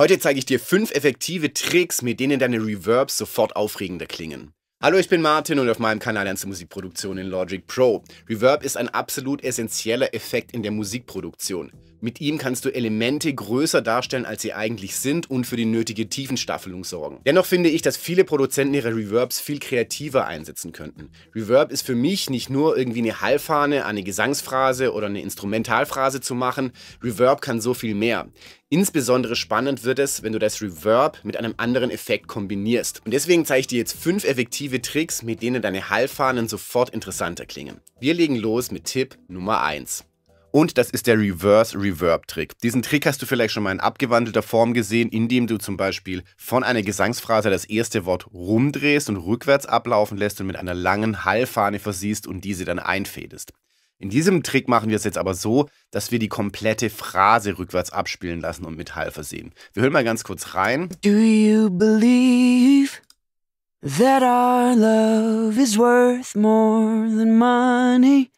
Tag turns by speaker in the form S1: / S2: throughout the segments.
S1: Heute zeige ich dir fünf effektive Tricks, mit denen deine Reverbs sofort aufregender klingen. Hallo, ich bin Martin und auf meinem Kanal lernst du Musikproduktion in Logic Pro. Reverb ist ein absolut essentieller Effekt in der Musikproduktion. Mit ihm kannst du Elemente größer darstellen, als sie eigentlich sind und für die nötige Tiefenstaffelung sorgen. Dennoch finde ich, dass viele Produzenten ihre Reverbs viel kreativer einsetzen könnten. Reverb ist für mich nicht nur irgendwie eine Hallfahne, eine Gesangsphrase oder eine Instrumentalphrase zu machen. Reverb kann so viel mehr. Insbesondere spannend wird es, wenn du das Reverb mit einem anderen Effekt kombinierst. Und deswegen zeige ich dir jetzt fünf effektive Tricks, mit denen deine Hallfahnen sofort interessanter klingen. Wir legen los mit Tipp Nummer 1. Und das ist der Reverse Reverb Trick. Diesen Trick hast du vielleicht schon mal in abgewandelter Form gesehen, indem du zum Beispiel von einer Gesangsphrase das erste Wort rumdrehst und rückwärts ablaufen lässt und mit einer langen Hallfahne versiehst und diese dann einfädest. In diesem Trick machen wir es jetzt aber so, dass wir die komplette Phrase rückwärts abspielen lassen und mit Hall versehen. Wir hören mal ganz kurz rein. Do you believe that our
S2: love is worth more than money?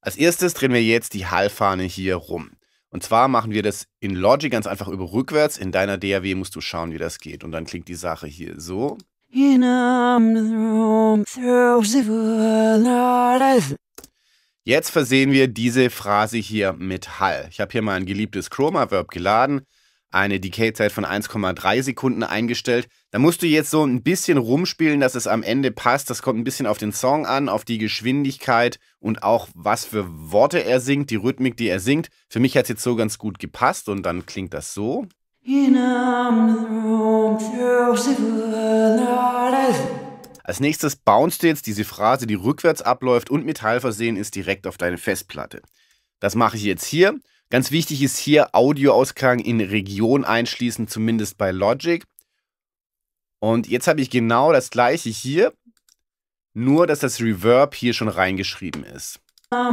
S1: Als erstes drehen wir jetzt die Hallfahne hier rum. Und zwar machen wir das in Logic ganz einfach über rückwärts. In deiner DAW musst du schauen, wie das geht. Und dann klingt die Sache hier so.
S2: In room,
S1: Jetzt versehen wir diese Phrase hier mit Hall. Ich habe hier mal ein geliebtes Chroma-Verb geladen, eine Decay-Zeit von 1,3 Sekunden eingestellt. Da musst du jetzt so ein bisschen rumspielen, dass es am Ende passt. Das kommt ein bisschen auf den Song an, auf die Geschwindigkeit und auch was für Worte er singt, die Rhythmik, die er singt. Für mich hat es jetzt so ganz gut gepasst und dann klingt das so.
S2: In room,
S1: als nächstes bounce bounced jetzt diese Phrase, die rückwärts abläuft und mit Hall versehen ist, direkt auf deine Festplatte. Das mache ich jetzt hier. Ganz wichtig ist hier Audioausgang in Region einschließen, zumindest bei Logic. Und jetzt habe ich genau das gleiche hier, nur dass das Reverb hier schon reingeschrieben ist. Alles,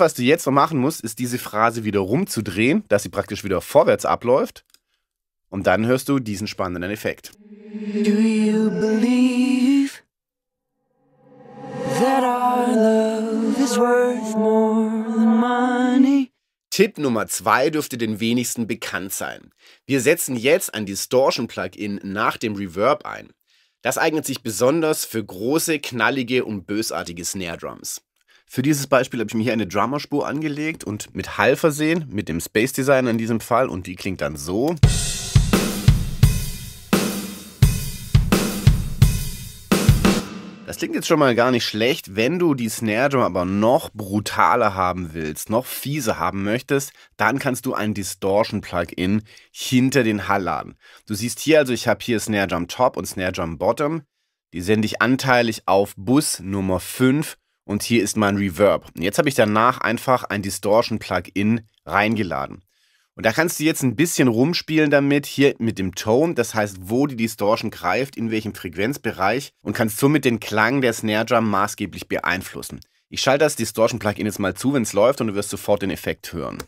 S1: was du jetzt noch machen musst, ist diese Phrase wieder rumzudrehen, dass sie praktisch wieder vorwärts abläuft. Und dann hörst du diesen spannenden Effekt.
S2: Do you believe that our love is worth more than money?
S1: Tipp Nummer 2 dürfte den wenigsten bekannt sein. Wir setzen jetzt ein Distortion-Plugin nach dem Reverb ein. Das eignet sich besonders für große, knallige und bösartige Snare Drums. Für dieses Beispiel habe ich mir hier eine Drummerspur angelegt und mit Hall versehen, mit dem Space Design in diesem Fall und die klingt dann so. Das klingt jetzt schon mal gar nicht schlecht. Wenn du die Snare Drum aber noch brutaler haben willst, noch fiese haben möchtest, dann kannst du ein Distortion Plugin hinter den Hall laden. Du siehst hier also, ich habe hier Snare Drum Top und Snare Drum Bottom. Die sende ich anteilig auf Bus Nummer 5 und hier ist mein Reverb. Und jetzt habe ich danach einfach ein Distortion Plugin reingeladen. Und da kannst du jetzt ein bisschen rumspielen damit, hier mit dem Tone, das heißt, wo die Distortion greift, in welchem Frequenzbereich und kannst somit den Klang der Snare Drum maßgeblich beeinflussen. Ich schalte das Distortion Plugin jetzt mal zu, wenn es läuft und du wirst sofort den Effekt hören.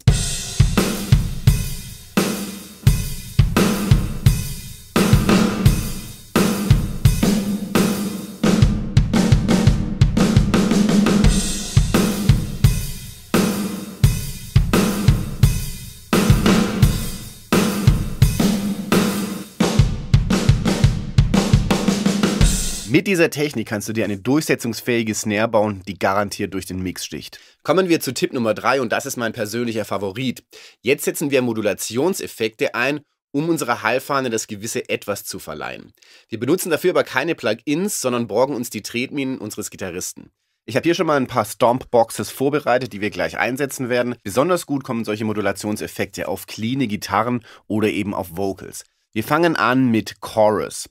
S1: Mit dieser Technik kannst du dir eine durchsetzungsfähige Snare bauen, die garantiert durch den Mix sticht. Kommen wir zu Tipp Nummer 3 und das ist mein persönlicher Favorit. Jetzt setzen wir Modulationseffekte ein, um unserer Heilfahne das gewisse Etwas zu verleihen. Wir benutzen dafür aber keine Plugins, sondern borgen uns die Tretminen unseres Gitarristen. Ich habe hier schon mal ein paar Stomp-Boxes vorbereitet, die wir gleich einsetzen werden. Besonders gut kommen solche Modulationseffekte auf cleane Gitarren oder eben auf Vocals. Wir fangen an mit Chorus.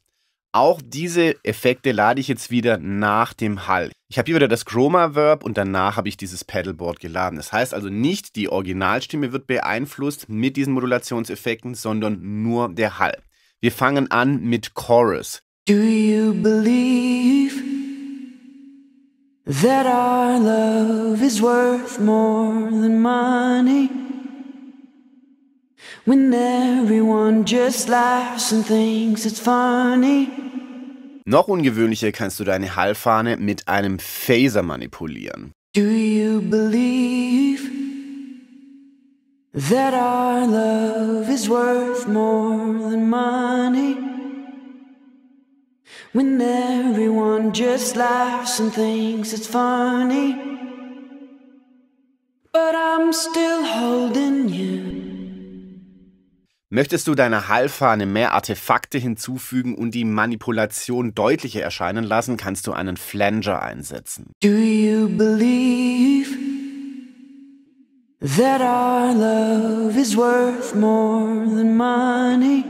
S1: Auch diese Effekte lade ich jetzt wieder nach dem Hall. Ich habe hier wieder das Chroma Verb und danach habe ich dieses Pedalboard geladen. Das heißt also nicht die Originalstimme wird beeinflusst mit diesen Modulationseffekten, sondern nur der Hall. Wir fangen an mit Chorus.
S2: Do you believe that our love is worth more than money? When everyone just laughs and thinks it's funny.
S1: Noch ungewöhnlicher kannst du deine Hallfahne mit einem Phaser manipulieren.
S2: Do you believe that our love is worth more than money? When everyone just laughs and thinks it's funny, but I'm still holding you.
S1: Möchtest du deiner Heilfahne mehr Artefakte hinzufügen und die Manipulation deutlicher erscheinen lassen, kannst du einen Flanger einsetzen.
S2: Do you believe that our love is worth more than money?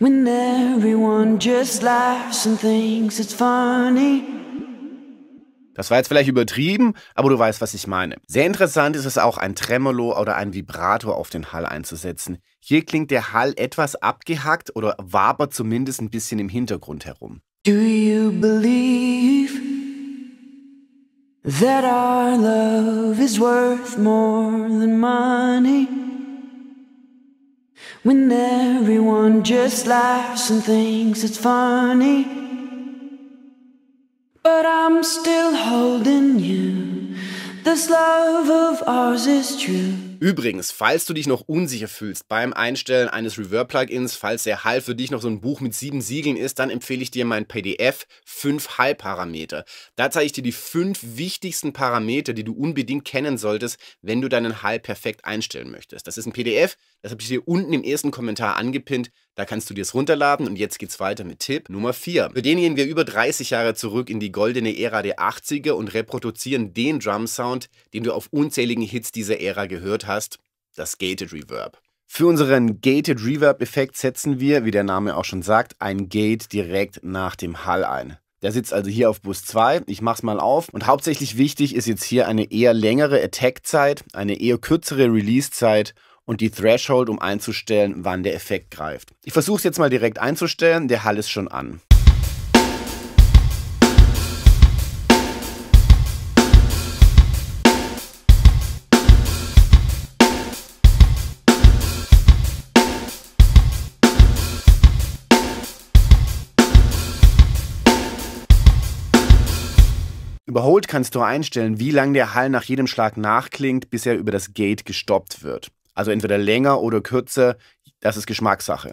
S2: When everyone just laughs and thinks it's funny.
S1: Das war jetzt vielleicht übertrieben, aber du weißt, was ich meine. Sehr interessant ist es auch, ein Tremolo oder ein Vibrator auf den Hall einzusetzen. Hier klingt der Hall etwas abgehackt oder wabert zumindest ein bisschen im Hintergrund herum.
S2: Do you believe that our love is worth more than money? When everyone just laughs and thinks it's funny. But I'm still holding you. This love of ours is true.
S1: Übrigens, falls du dich noch unsicher fühlst beim Einstellen eines Reverb-Plugins, falls der Hall für dich noch so ein Buch mit sieben Siegeln ist, dann empfehle ich dir mein PDF 5 Hall-Parameter. Da zeige ich dir die fünf wichtigsten Parameter, die du unbedingt kennen solltest, wenn du deinen Hall perfekt einstellen möchtest. Das ist ein PDF, das habe ich dir unten im ersten Kommentar angepinnt. Da kannst du dir es runterladen und jetzt geht's weiter mit Tipp Nummer 4. Für den gehen wir über 30 Jahre zurück in die goldene Ära der 80er und reproduzieren den Drum Sound, den du auf unzähligen Hits dieser Ära gehört hast, das Gated Reverb. Für unseren Gated Reverb Effekt setzen wir, wie der Name auch schon sagt, ein Gate direkt nach dem Hall ein. Der sitzt also hier auf Bus 2. Ich mach's mal auf. Und hauptsächlich wichtig ist jetzt hier eine eher längere Attack-Zeit, eine eher kürzere Release-Zeit und die Threshold, um einzustellen, wann der Effekt greift. Ich versuche es jetzt mal direkt einzustellen, der Hall ist schon an. Überholt kannst du einstellen, wie lang der Hall nach jedem Schlag nachklingt, bis er über das Gate gestoppt wird. Also entweder länger oder kürzer, das ist Geschmackssache.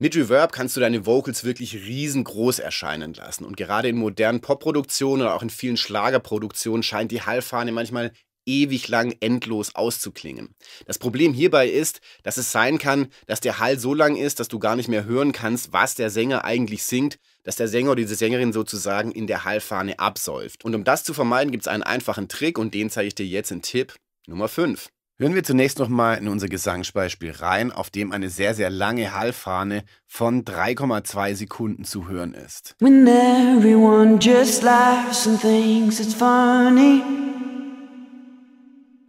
S1: Mit Reverb kannst du deine Vocals wirklich riesengroß erscheinen lassen. Und gerade in modernen Popproduktionen oder auch in vielen Schlagerproduktionen scheint die Hallfahne manchmal ewig lang endlos auszuklingen. Das Problem hierbei ist, dass es sein kann, dass der Hall so lang ist, dass du gar nicht mehr hören kannst, was der Sänger eigentlich singt, dass der Sänger oder diese Sängerin sozusagen in der Hallfahne absäuft. Und um das zu vermeiden, gibt es einen einfachen Trick und den zeige ich dir jetzt in Tipp Nummer 5. Hören wir zunächst nochmal in unser Gesangsbeispiel rein, auf dem eine sehr, sehr lange Hallfahne von 3,2 Sekunden zu hören ist.
S2: When everyone just laughs and thinks it's funny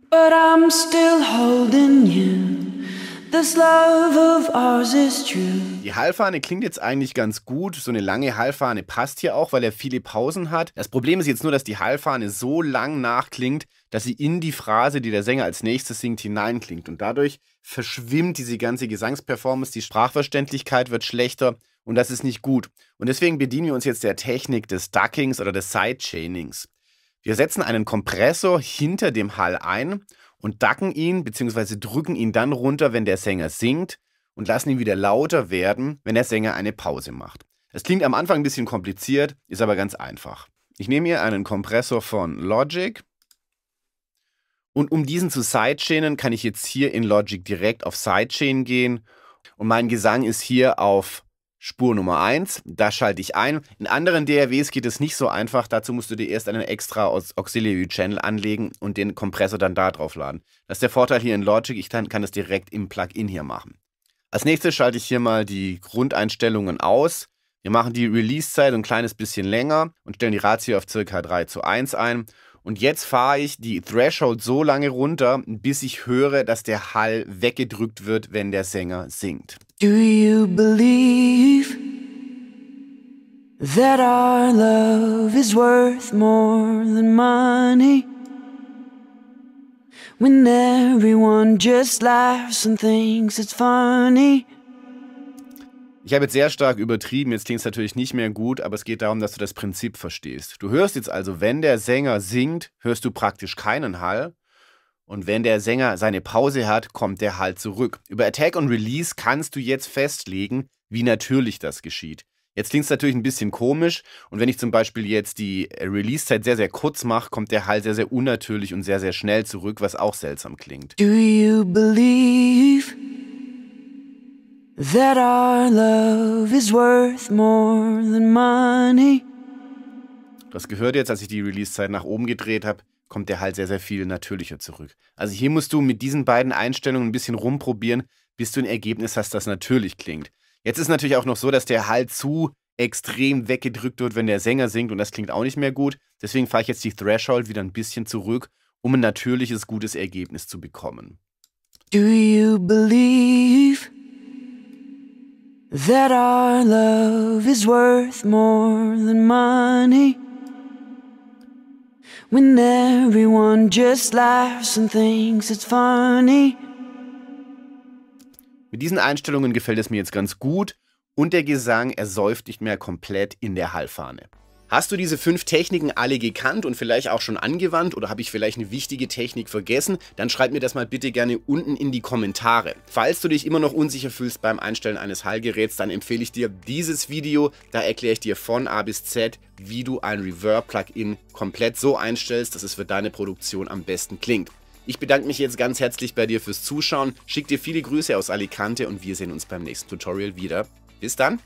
S2: But I'm still holding you This love of ours
S1: is true die Hallfahne klingt jetzt eigentlich ganz gut. So eine lange Hallfahne passt hier auch, weil er viele Pausen hat. Das Problem ist jetzt nur, dass die Hallfahne so lang nachklingt, dass sie in die Phrase, die der Sänger als nächstes singt, hineinklingt. Und dadurch verschwimmt diese ganze Gesangsperformance, die Sprachverständlichkeit wird schlechter und das ist nicht gut. Und deswegen bedienen wir uns jetzt der Technik des Duckings oder des Sidechainings. Wir setzen einen Kompressor hinter dem Hall ein und ducken ihn bzw. drücken ihn dann runter, wenn der Sänger singt und lassen ihn wieder lauter werden, wenn der Sänger eine Pause macht. Es klingt am Anfang ein bisschen kompliziert, ist aber ganz einfach. Ich nehme hier einen Kompressor von Logic und um diesen zu sidechainen, kann ich jetzt hier in Logic direkt auf Sidechain gehen und mein Gesang ist hier auf Spur Nummer 1, da schalte ich ein. In anderen DRWs geht es nicht so einfach, dazu musst du dir erst einen extra Auxiliary Channel anlegen und den Kompressor dann da drauf laden. Das ist der Vorteil hier in Logic, ich kann das direkt im Plugin hier machen. Als nächstes schalte ich hier mal die Grundeinstellungen aus. Wir machen die Release-Zeit ein kleines bisschen länger und stellen die Ratio auf ca. 3 zu 1 ein. Und jetzt fahre ich die Threshold so lange runter, bis ich höre, dass der Hall weggedrückt wird, wenn der Sänger singt. Do
S2: you believe that our love is worth more than money? when everyone just laughs and thinks it's funny.
S1: Ich habe jetzt sehr stark übertrieben, jetzt klingt es natürlich nicht mehr gut, aber es geht darum, dass du das Prinzip verstehst. Du hörst jetzt also, wenn der Sänger singt, hörst du praktisch keinen Hall. Und wenn der Sänger seine Pause hat, kommt der Hall zurück. Über Attack und Release kannst du jetzt festlegen, wie natürlich das geschieht. Jetzt klingt es natürlich ein bisschen komisch und wenn ich zum Beispiel jetzt die äh, Release-Zeit sehr, sehr kurz mache, kommt der Hall sehr, sehr unnatürlich und sehr, sehr schnell zurück, was auch seltsam klingt.
S2: Do you believe that our love is worth more than money?
S1: Das gehört jetzt, als ich die Release-Zeit nach oben gedreht habe, kommt der Hall sehr, sehr viel natürlicher zurück. Also hier musst du mit diesen beiden Einstellungen ein bisschen rumprobieren, bis du ein Ergebnis hast, das natürlich klingt. Jetzt ist natürlich auch noch so, dass der Hall zu extrem weggedrückt wird, wenn der Sänger singt und das klingt auch nicht mehr gut. Deswegen fahre ich jetzt die Threshold wieder ein bisschen zurück, um ein natürliches, gutes Ergebnis zu bekommen.
S2: Do you believe that our love is worth more than money? When everyone just laughs and thinks it's funny.
S1: Mit diesen Einstellungen gefällt es mir jetzt ganz gut und der Gesang, ersäuft nicht mehr komplett in der Hallfahne. Hast du diese fünf Techniken alle gekannt und vielleicht auch schon angewandt oder habe ich vielleicht eine wichtige Technik vergessen? Dann schreib mir das mal bitte gerne unten in die Kommentare. Falls du dich immer noch unsicher fühlst beim Einstellen eines Hallgeräts, dann empfehle ich dir dieses Video. Da erkläre ich dir von A bis Z, wie du ein Reverb-Plugin komplett so einstellst, dass es für deine Produktion am besten klingt. Ich bedanke mich jetzt ganz herzlich bei dir fürs Zuschauen, schicke dir viele Grüße aus Alicante und wir sehen uns beim nächsten Tutorial wieder. Bis dann!